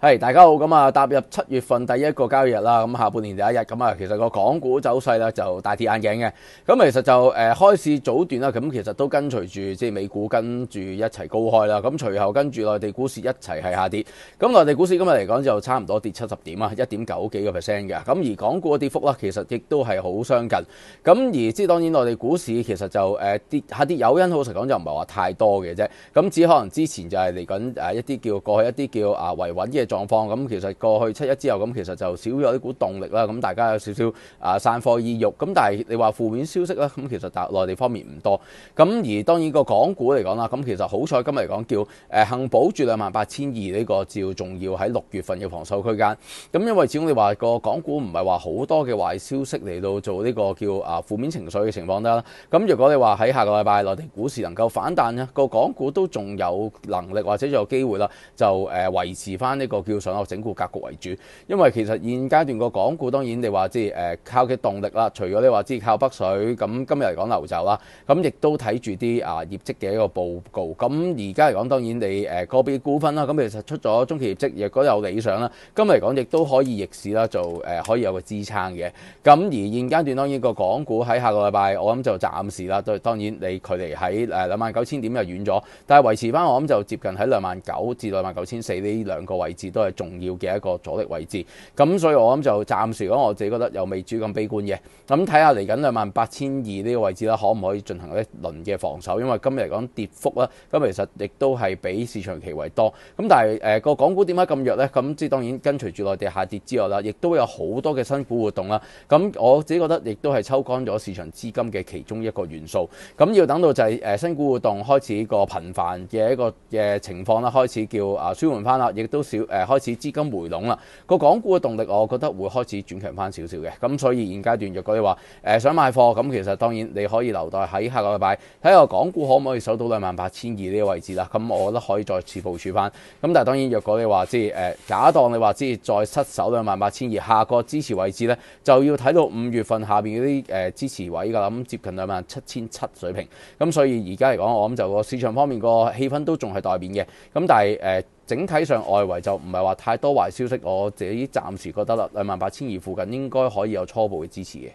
系大家好，咁啊，踏入七月份第一个交易日啦，咁下半年第一日，咁啊，其实个港股走势咧就大跌眼镜嘅。咁其实就诶开市早段啦，咁其实都跟随住即系美股跟住一齐高开啦。咁随后跟住内地股市一齐系下跌。咁内地股市今日嚟讲就差唔多跌七十点啊，一点九几个 percent 嘅。咁而港股嘅跌幅啦，其实亦都系好相近。咁而即系当然内地股市其实就诶跌下跌，有因好实讲就唔系话太多嘅啫。咁只可能之前就系嚟紧诶一啲叫过去一啲叫啊维稳嘅。狀況咁其實過去七一之後咁其實就少咗一股動力啦，咁大家有少少啊散貨意欲咁，但係你話負面消息咧，咁其實大內地方面唔多，咁而當然個港股嚟講啦，咁其實好彩今日嚟講叫誒幸保住兩萬八千二呢個照，仲要喺六月份嘅防守區間，咁因為始終你話個港股唔係話好多嘅壞消息嚟到做呢個叫啊負面情緒嘅情況啦，咁如果你話喺下個禮拜內地股市能夠反彈咧，個港股都仲有能力或者有機會啦，就誒維持翻呢個。叫上個整固格局為主，因為其實現階段個港股當然你話即係靠嘅動力啦，除咗你話即係靠北水，咁今日嚟講流走啦，咁亦都睇住啲啊業績嘅一個報告。咁而家嚟講，當然你誒個別股份啦，咁其實出咗中期業績亦都有理想啦。今日嚟講，亦都可以逆市啦做誒，可以有個支撐嘅。咁而現階段當然個港股喺下個禮拜，我諗就暫時啦。都當然你距離喺誒兩萬九千點又遠咗，但係維持翻我諗就接近喺兩萬九至兩萬九千四呢兩個位置。都係重要嘅一個阻力位置，咁所以我諗就暫時講我自己覺得又未至於咁悲觀嘅，咁睇下嚟緊兩萬八千二呢個位置咧，可唔可以進行一輪嘅防守？因為今日嚟講跌幅啦，咁其實亦都係比市場期為多，咁但係誒個港股點解咁弱咧？咁即當然跟隨住內地下跌之外啦，亦都有好多嘅新股活動啦，咁我自己覺得亦都係抽乾咗市場資金嘅其中一個元素，咁要等到就係新股活動開始個頻繁嘅一個嘅情況啦，開始叫啊舒緩翻啦，亦都少誒開始資金回籠啦，個港股嘅動力我覺得會開始轉強翻少少嘅，咁所以現階段若果你話誒想買貨，咁其實當然你可以留待喺下個禮拜睇下港股可唔可以守到兩萬八千二呢個位置啦，咁我覺得可以再次部署翻。咁但係當然若果你話即係誒假當你話即係再失守兩萬八千二，下個支持位置咧就要睇到五月份下邊嗰啲誒支持位噶啦，咁接近兩萬七千七水平。咁所以而家嚟講，我諗就個市場方面個氣氛都仲係待變嘅。咁但係誒。整體上外圍就唔係話太多壞消息，我自己暫時覺得啦，兩萬八千二附近應該可以有初步嘅支持嘅。